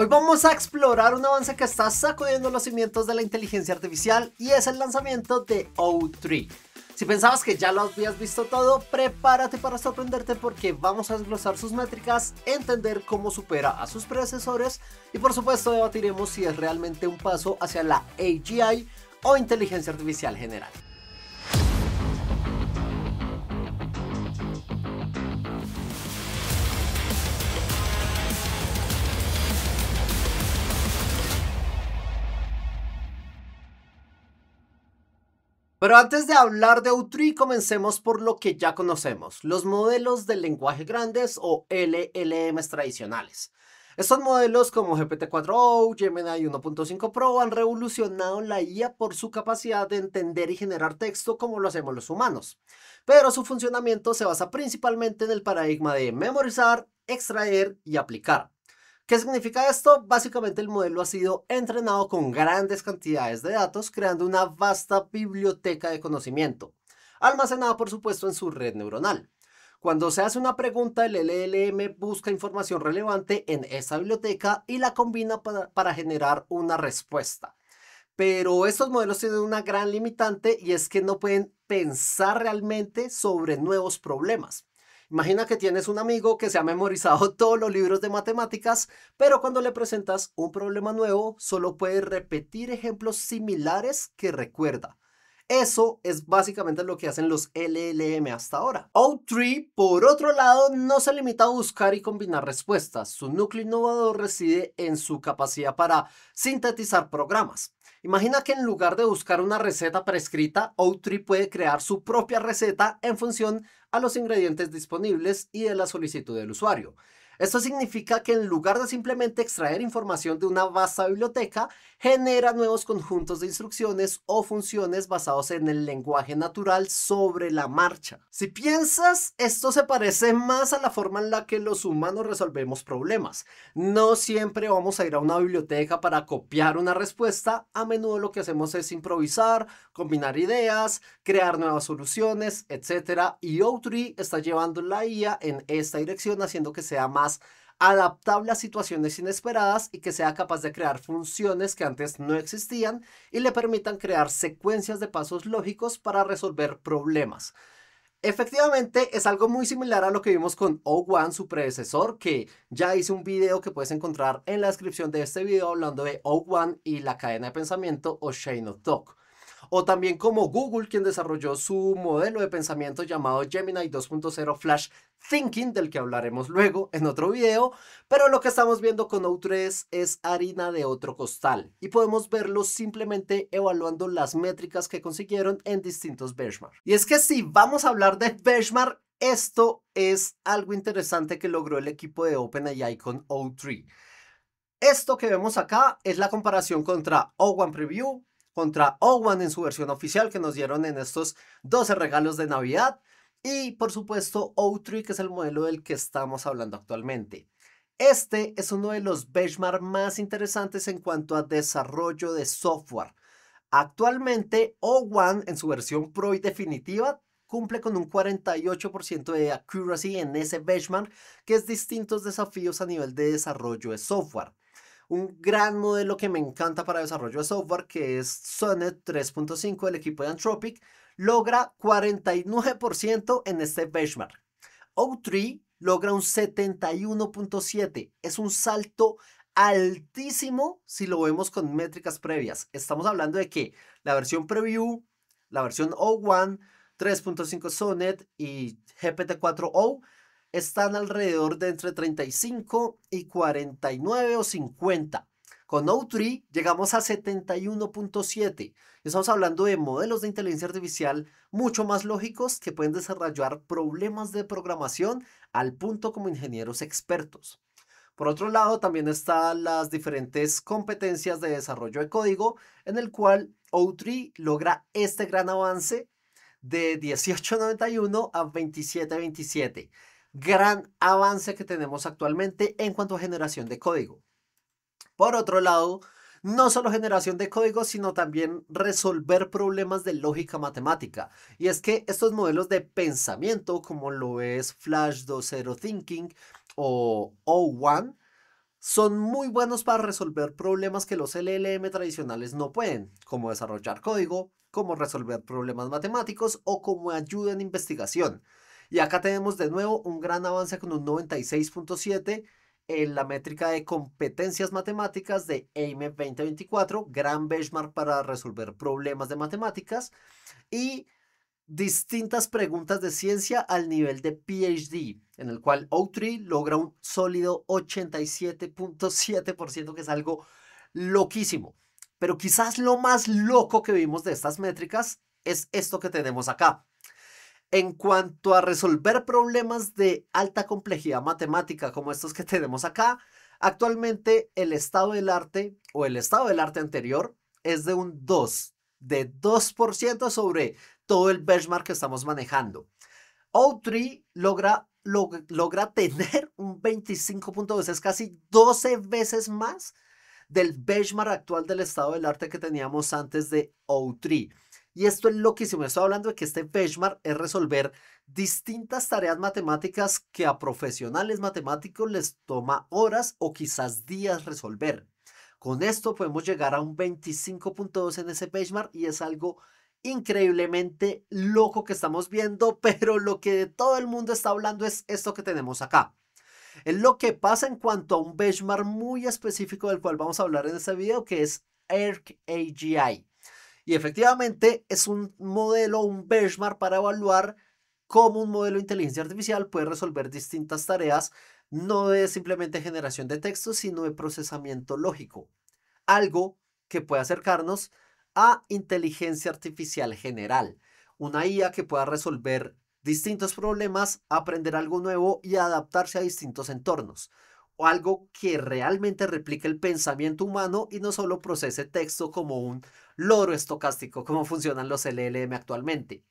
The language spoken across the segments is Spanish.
Hoy vamos a explorar un avance que está sacudiendo los cimientos de la inteligencia artificial y es el lanzamiento de O3. Si pensabas que ya lo habías visto todo, prepárate para sorprenderte porque vamos a desglosar sus métricas, entender cómo supera a sus predecesores y por supuesto debatiremos si es realmente un paso hacia la AGI o inteligencia artificial general. Pero antes de hablar de u comencemos por lo que ya conocemos, los modelos de lenguaje grandes o LLMs tradicionales. Estos modelos como GPT-4o, Gemini 1.5 Pro han revolucionado la IA por su capacidad de entender y generar texto como lo hacemos los humanos. Pero su funcionamiento se basa principalmente en el paradigma de memorizar, extraer y aplicar. ¿Qué significa esto? Básicamente el modelo ha sido entrenado con grandes cantidades de datos, creando una vasta biblioteca de conocimiento, almacenada por supuesto en su red neuronal. Cuando se hace una pregunta, el LLM busca información relevante en esa biblioteca y la combina para generar una respuesta. Pero estos modelos tienen una gran limitante y es que no pueden pensar realmente sobre nuevos problemas. Imagina que tienes un amigo que se ha memorizado todos los libros de matemáticas, pero cuando le presentas un problema nuevo, solo puede repetir ejemplos similares que recuerda. Eso es básicamente lo que hacen los LLM hasta ahora. o por otro lado, no se limita a buscar y combinar respuestas. Su núcleo innovador reside en su capacidad para sintetizar programas. Imagina que en lugar de buscar una receta prescrita, Outree puede crear su propia receta en función a los ingredientes disponibles y de la solicitud del usuario. Esto significa que en lugar de simplemente extraer información de una vasta biblioteca, genera nuevos conjuntos de instrucciones o funciones basados en el lenguaje natural sobre la marcha. Si piensas, esto se parece más a la forma en la que los humanos resolvemos problemas. No siempre vamos a ir a una biblioteca para copiar una respuesta, a menudo lo que hacemos es improvisar, combinar ideas, crear nuevas soluciones, etc. Y Outree está llevando la IA en esta dirección haciendo que sea más adaptable a situaciones inesperadas y que sea capaz de crear funciones que antes no existían y le permitan crear secuencias de pasos lógicos para resolver problemas. Efectivamente, es algo muy similar a lo que vimos con O1, su predecesor, que ya hice un video que puedes encontrar en la descripción de este video hablando de O1 y la cadena de pensamiento o Chain of Thought o también como Google, quien desarrolló su modelo de pensamiento llamado Gemini 2.0 Flash Thinking, del que hablaremos luego en otro video, pero lo que estamos viendo con O3 es harina de otro costal y podemos verlo simplemente evaluando las métricas que consiguieron en distintos benchmarks. Y es que si vamos a hablar de benchmark, esto es algo interesante que logró el equipo de OpenAI con O3. Esto que vemos acá es la comparación contra O1 Preview, contra Owen en su versión oficial que nos dieron en estos 12 regalos de Navidad. Y por supuesto, O3 que es el modelo del que estamos hablando actualmente. Este es uno de los benchmark más interesantes en cuanto a desarrollo de software. Actualmente, O1 en su versión Pro y definitiva cumple con un 48% de accuracy en ese benchmark, que es distintos desafíos a nivel de desarrollo de software un gran modelo que me encanta para desarrollo de software, que es Sonnet 3.5 del equipo de Anthropic, logra 49% en este benchmark. O3 logra un 71.7. Es un salto altísimo si lo vemos con métricas previas. Estamos hablando de que la versión preview, la versión O1, 3.5 Sonnet y GPT-4O están alrededor de entre 35 y 49 o 50. Con O3 llegamos a 71.7. Estamos hablando de modelos de inteligencia artificial mucho más lógicos que pueden desarrollar problemas de programación al punto como ingenieros expertos. Por otro lado, también están las diferentes competencias de desarrollo de código, en el cual O3 logra este gran avance de 1891 a 2727 gran avance que tenemos actualmente en cuanto a generación de código. Por otro lado, no solo generación de código, sino también resolver problemas de lógica matemática. Y es que estos modelos de pensamiento, como lo es Flash 2.0 Thinking o O1, son muy buenos para resolver problemas que los LLM tradicionales no pueden, como desarrollar código, como resolver problemas matemáticos o como ayuda en investigación. Y acá tenemos de nuevo un gran avance con un 96.7 en la métrica de competencias matemáticas de AIME 2024, gran benchmark para resolver problemas de matemáticas y distintas preguntas de ciencia al nivel de PhD, en el cual O3 logra un sólido 87.7%, que es algo loquísimo. Pero quizás lo más loco que vimos de estas métricas es esto que tenemos acá. En cuanto a resolver problemas de alta complejidad matemática como estos que tenemos acá, actualmente el estado del arte o el estado del arte anterior es de un 2, de 2% sobre todo el benchmark que estamos manejando. O3 logra, logra tener un 25.2, es casi 12 veces más del benchmark actual del estado del arte que teníamos antes de O3. Y esto es lo me Estoy hablando de que este benchmark es resolver distintas tareas matemáticas que a profesionales matemáticos les toma horas o quizás días resolver. Con esto podemos llegar a un 25.2 en ese benchmark y es algo increíblemente loco que estamos viendo, pero lo que todo el mundo está hablando es esto que tenemos acá. Es lo que pasa en cuanto a un benchmark muy específico del cual vamos a hablar en este video, que es ERC AGI. Y efectivamente es un modelo, un benchmark para evaluar cómo un modelo de inteligencia artificial puede resolver distintas tareas, no de simplemente generación de texto, sino de procesamiento lógico. Algo que puede acercarnos a inteligencia artificial general, una IA que pueda resolver distintos problemas, aprender algo nuevo y adaptarse a distintos entornos o algo que realmente replique el pensamiento humano y no solo procese texto como un loro estocástico, como funcionan los LLM actualmente.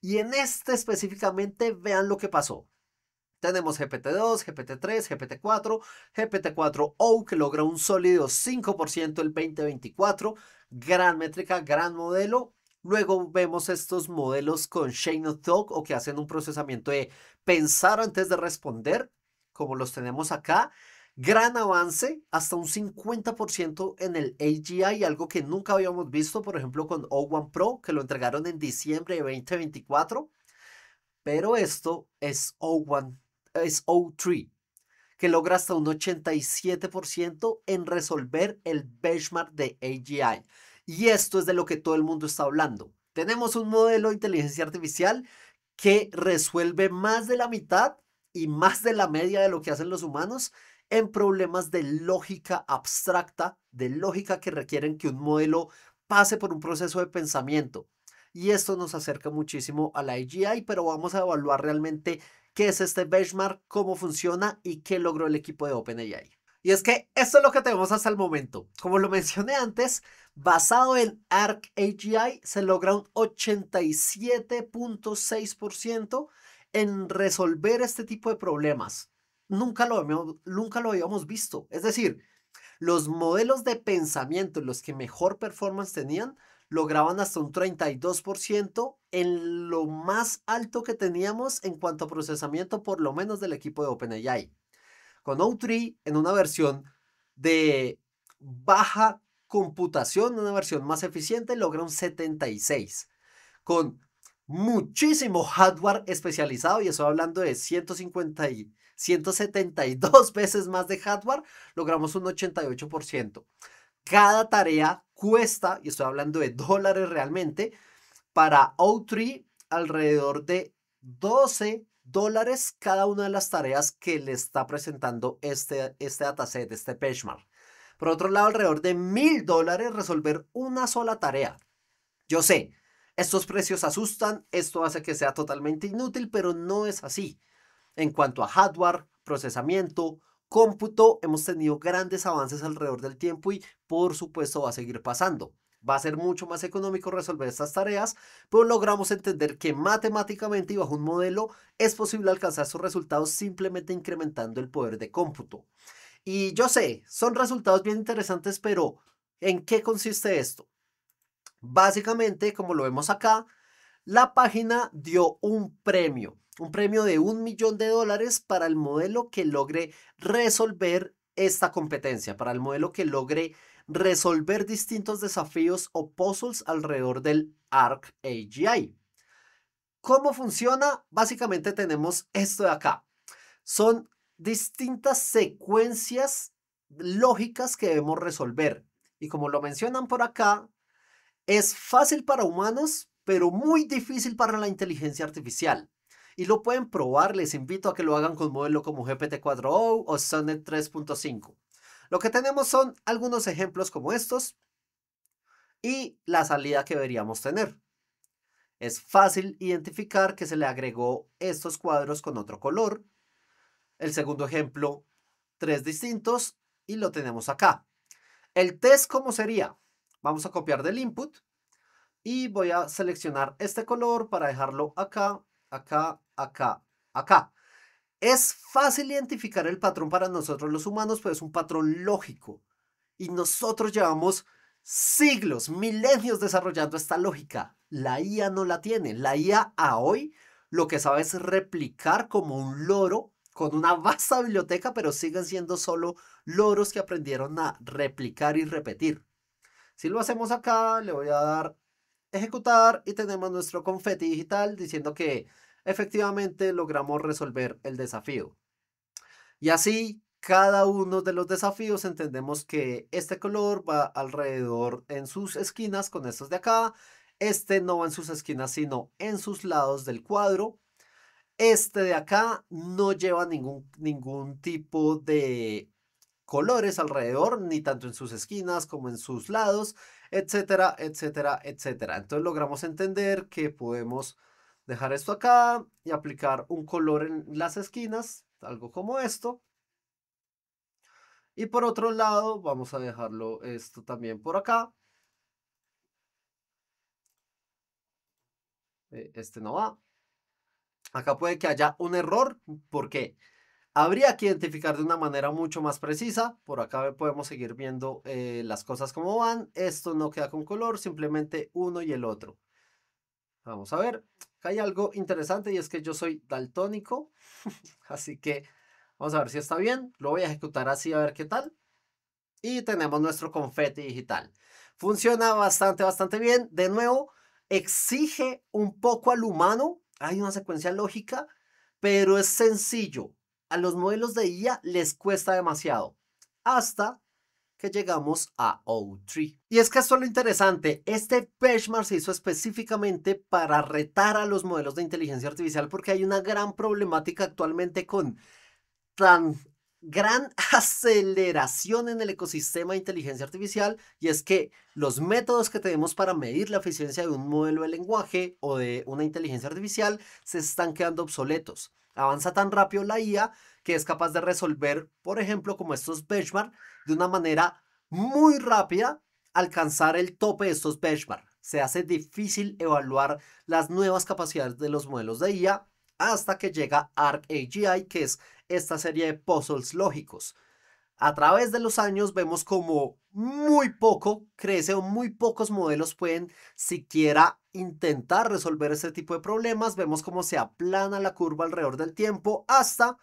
Y en este específicamente, vean lo que pasó. Tenemos GPT-2, GPT-3, GPT-4, GPT-4O que logra un sólido 5% el 2024, gran métrica, gran modelo. Luego vemos estos modelos con Chain of Thought o que hacen un procesamiento de pensar antes de responder como los tenemos acá. Gran avance, hasta un 50% en el AGI, algo que nunca habíamos visto, por ejemplo, con O1 Pro, que lo entregaron en diciembre de 2024. Pero esto es O1, es O3, que logra hasta un 87% en resolver el benchmark de AGI. Y esto es de lo que todo el mundo está hablando. Tenemos un modelo de inteligencia artificial que resuelve más de la mitad y más de la media de lo que hacen los humanos en problemas de lógica abstracta, de lógica que requieren que un modelo pase por un proceso de pensamiento. Y esto nos acerca muchísimo a la AGI, pero vamos a evaluar realmente qué es este benchmark, cómo funciona y qué logró el equipo de OpenAI. Y es que esto es lo que tenemos hasta el momento. Como lo mencioné antes, basado en ARC AGI se logra un 87.6% en resolver este tipo de problemas. Nunca lo, habíamos, nunca lo habíamos visto. Es decir, los modelos de pensamiento, los que mejor performance tenían, lograban hasta un 32% en lo más alto que teníamos en cuanto a procesamiento, por lo menos del equipo de OpenAI. Con O3, en una versión de baja computación, una versión más eficiente, logra un 76. Con muchísimo hardware especializado y estoy hablando de 150 y 172 veces más de hardware, logramos un 88%. Cada tarea cuesta, y estoy hablando de dólares realmente, para O3 alrededor de 12 dólares cada una de las tareas que le está presentando este, este dataset, este benchmark. Por otro lado, alrededor de mil dólares resolver una sola tarea. Yo sé, estos precios asustan, esto hace que sea totalmente inútil, pero no es así. En cuanto a hardware, procesamiento, cómputo, hemos tenido grandes avances alrededor del tiempo y por supuesto va a seguir pasando. Va a ser mucho más económico resolver estas tareas, pero logramos entender que matemáticamente y bajo un modelo es posible alcanzar sus resultados simplemente incrementando el poder de cómputo. Y yo sé, son resultados bien interesantes, pero ¿en qué consiste esto? Básicamente, como lo vemos acá, la página dio un premio, un premio de un millón de dólares para el modelo que logre resolver esta competencia, para el modelo que logre resolver distintos desafíos o puzzles alrededor del ARC AGI. ¿Cómo funciona? Básicamente tenemos esto de acá. Son distintas secuencias lógicas que debemos resolver. Y como lo mencionan por acá, es fácil para humanos, pero muy difícil para la inteligencia artificial. Y lo pueden probar, les invito a que lo hagan con modelo como GPT-4o o Sonnet 3.5. Lo que tenemos son algunos ejemplos como estos y la salida que deberíamos tener. Es fácil identificar que se le agregó estos cuadros con otro color. El segundo ejemplo, tres distintos y lo tenemos acá. El test, ¿cómo sería? Vamos a copiar del input y voy a seleccionar este color para dejarlo acá, acá, acá, acá. Es fácil identificar el patrón para nosotros los humanos, pues es un patrón lógico. Y nosotros llevamos siglos, milenios desarrollando esta lógica. La IA no la tiene. La IA a hoy lo que sabe es replicar como un loro con una vasta biblioteca, pero siguen siendo solo loros que aprendieron a replicar y repetir. Si lo hacemos acá, le voy a dar ejecutar y tenemos nuestro confeti digital diciendo que efectivamente logramos resolver el desafío. Y así, cada uno de los desafíos entendemos que este color va alrededor en sus esquinas con estos de acá. Este no va en sus esquinas, sino en sus lados del cuadro. Este de acá no lleva ningún, ningún tipo de colores alrededor, ni tanto en sus esquinas como en sus lados, etcétera, etcétera, etcétera. Entonces logramos entender que podemos dejar esto acá y aplicar un color en las esquinas, algo como esto. Y por otro lado, vamos a dejarlo esto también por acá. E, este no va. Acá puede que haya un error. Porque habría que identificar de una manera mucho más precisa. Por acá podemos seguir viendo eh, las cosas como van. Esto no queda con color, simplemente uno y el otro. Vamos a ver. hay algo interesante y es que yo soy daltónico. así que vamos a ver si está bien. Lo voy a ejecutar así a ver qué tal. Y tenemos nuestro confeti digital. Funciona bastante, bastante bien. De nuevo, exige un poco al humano. Hay una secuencia lógica, pero es sencillo a los modelos de IA les cuesta demasiado. Hasta que llegamos a O3. Y es que esto es lo interesante, este benchmark se hizo específicamente para retar a los modelos de inteligencia artificial porque hay una gran problemática actualmente con tan gran aceleración en el ecosistema de inteligencia artificial y es que los métodos que tenemos para medir la eficiencia de un modelo de lenguaje o de una inteligencia artificial se están quedando obsoletos. Avanza tan rápido la IA que es capaz de resolver, por ejemplo, como estos benchmark de una manera muy rápida, alcanzar el tope de estos benchmark. Se hace difícil evaluar las nuevas capacidades de los modelos de IA hasta que llega ARC que es esta serie de puzzles lógicos. A través de los años vemos como muy poco crece o muy pocos modelos pueden siquiera intentar resolver este tipo de problemas. Vemos cómo se aplana la curva alrededor del tiempo hasta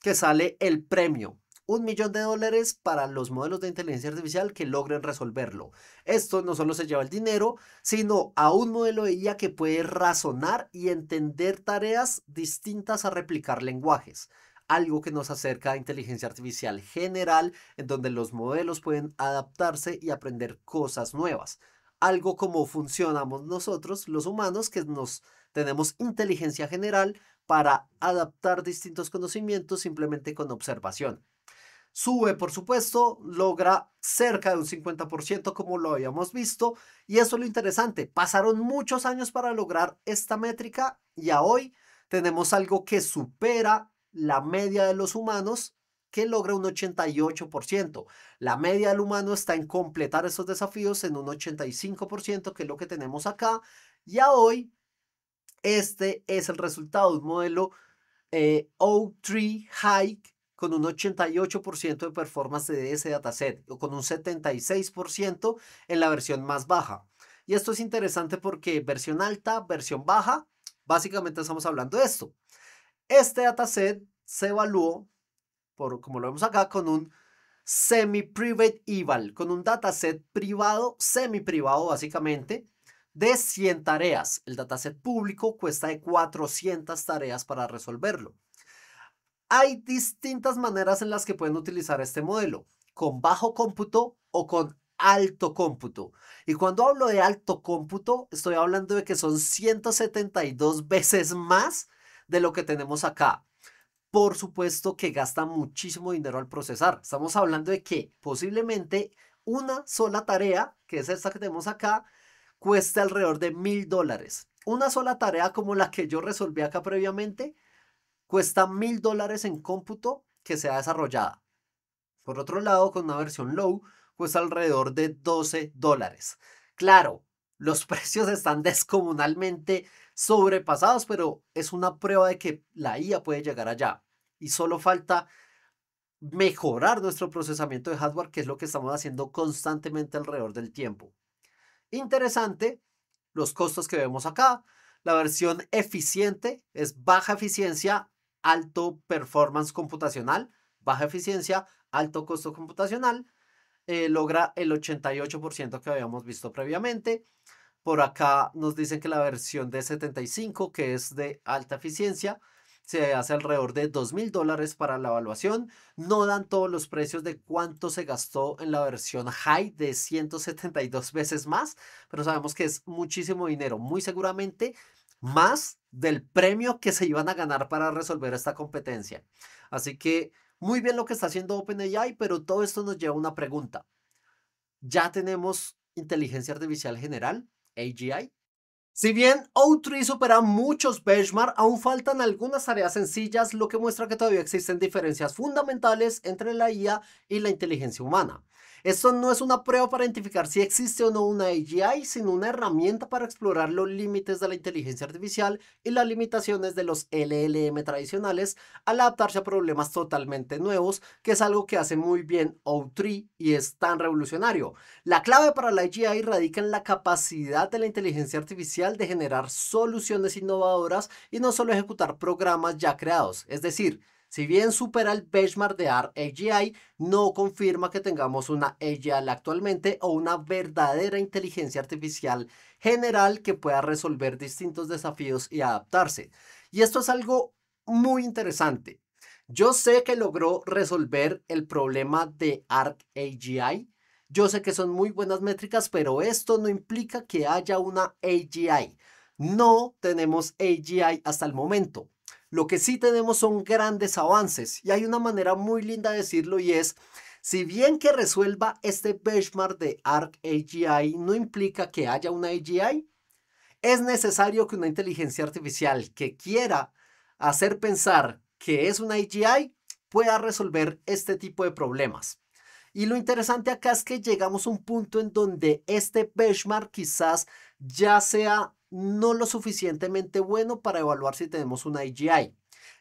que sale el premio. Un millón de dólares para los modelos de inteligencia artificial que logren resolverlo. Esto no solo se lleva el dinero, sino a un modelo de IA que puede razonar y entender tareas distintas a replicar lenguajes algo que nos acerca a inteligencia artificial general, en donde los modelos pueden adaptarse y aprender cosas nuevas algo como funcionamos nosotros, los humanos, que nos tenemos inteligencia general para adaptar distintos conocimientos simplemente con observación. Sube, por supuesto, logra cerca de un 50% como lo habíamos visto. Y eso es lo interesante. Pasaron muchos años para lograr esta métrica y a hoy tenemos algo que supera la media de los humanos que logra un 88%. La media del humano está en completar esos desafíos en un 85%, que es lo que tenemos acá. a hoy, este es el resultado un modelo eh, O3 Hike con un 88% de performance de ese dataset o con un 76% en la versión más baja. Y esto es interesante porque versión alta, versión baja, básicamente estamos hablando de esto. Este dataset se evaluó como lo vemos acá, con un semi-private eval, con un dataset privado, semi-privado básicamente, de 100 tareas. El dataset público cuesta de 400 tareas para resolverlo. Hay distintas maneras en las que pueden utilizar este modelo, con bajo cómputo o con alto cómputo. Y cuando hablo de alto cómputo, estoy hablando de que son 172 veces más de lo que tenemos acá por supuesto que gasta muchísimo dinero al procesar. Estamos hablando de que posiblemente una sola tarea, que es esta que tenemos acá, cuesta alrededor de mil dólares. Una sola tarea como la que yo resolví acá previamente, cuesta mil dólares en cómputo que sea desarrollada. Por otro lado, con una versión low, cuesta alrededor de 12 dólares. Claro, los precios están descomunalmente sobrepasados, pero es una prueba de que la IA puede llegar allá. Y solo falta mejorar nuestro procesamiento de hardware, que es lo que estamos haciendo constantemente alrededor del tiempo. Interesante, los costos que vemos acá. La versión eficiente es baja eficiencia, alto performance computacional, baja eficiencia, alto costo computacional. Eh, logra el 88% que habíamos visto previamente. Por acá nos dicen que la versión de 75, que es de alta eficiencia, se hace alrededor de $2,000 dólares para la evaluación. No dan todos los precios de cuánto se gastó en la versión high de 172 veces más, pero sabemos que es muchísimo dinero, muy seguramente más del premio que se iban a ganar para resolver esta competencia. Así que muy bien lo que está haciendo OpenAI, pero todo esto nos lleva a una pregunta. ¿Ya tenemos inteligencia artificial general? AGI. Si bien O3 supera muchos benchmarks, aún faltan algunas tareas sencillas, lo que muestra que todavía existen diferencias fundamentales entre la IA y la inteligencia humana. Esto no es una prueba para identificar si existe o no una AGI, sino una herramienta para explorar los límites de la inteligencia artificial y las limitaciones de los LLM tradicionales al adaptarse a problemas totalmente nuevos, que es algo que hace muy bien o y es tan revolucionario. La clave para la AGI radica en la capacidad de la inteligencia artificial de generar soluciones innovadoras y no solo ejecutar programas ya creados, es decir, si bien supera el benchmark de ARC AGI, no confirma que tengamos una AGI actualmente o una verdadera inteligencia artificial general que pueda resolver distintos desafíos y adaptarse. Y esto es algo muy interesante. Yo sé que logró resolver el problema de ARC AGI. Yo sé que son muy buenas métricas, pero esto no implica que haya una AGI. No tenemos AGI hasta el momento. Lo que sí tenemos son grandes avances y hay una manera muy linda de decirlo y es, si bien que resuelva este benchmark de ARC AGI no implica que haya una AGI, es necesario que una inteligencia artificial que quiera hacer pensar que es una AGI pueda resolver este tipo de problemas. Y lo interesante acá es que llegamos a un punto en donde este benchmark quizás ya sea no lo suficientemente bueno para evaluar si tenemos una IGI.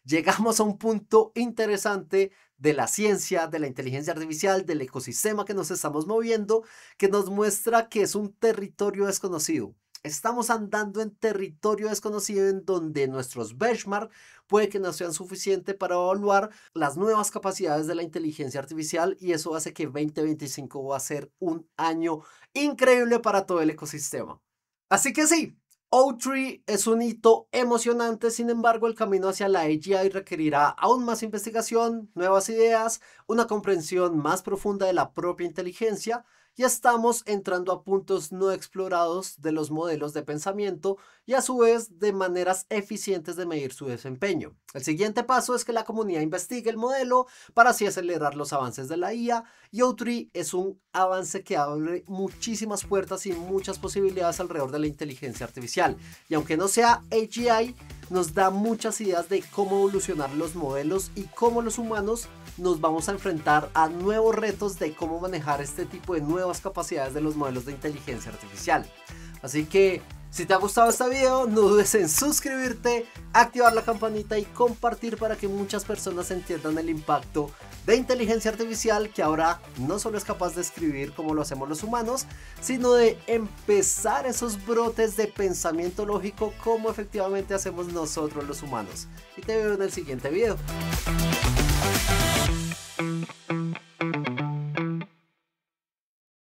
Llegamos a un punto interesante de la ciencia, de la inteligencia artificial, del ecosistema que nos estamos moviendo, que nos muestra que es un territorio desconocido. Estamos andando en territorio desconocido en donde nuestros benchmark puede que no sean suficientes para evaluar las nuevas capacidades de la inteligencia artificial y eso hace que 2025 va a ser un año increíble para todo el ecosistema. Así que sí, o3 es un hito emocionante, sin embargo el camino hacia la AGI requerirá aún más investigación, nuevas ideas, una comprensión más profunda de la propia inteligencia y estamos entrando a puntos no explorados de los modelos de pensamiento y a su vez de maneras eficientes de medir su desempeño. El siguiente paso es que la comunidad investigue el modelo para así acelerar los avances de la IA y o es un avance que abre muchísimas puertas y muchas posibilidades alrededor de la inteligencia artificial. Y aunque no sea AGI, nos da muchas ideas de cómo evolucionar los modelos y cómo los humanos nos vamos a enfrentar a nuevos retos de cómo manejar este tipo de nuevas capacidades de los modelos de inteligencia artificial. Así que si te ha gustado este video, no dudes en suscribirte, activar la campanita y compartir para que muchas personas entiendan el impacto de inteligencia artificial que ahora no solo es capaz de escribir como lo hacemos los humanos, sino de empezar esos brotes de pensamiento lógico como efectivamente hacemos nosotros los humanos. Y te veo en el siguiente video.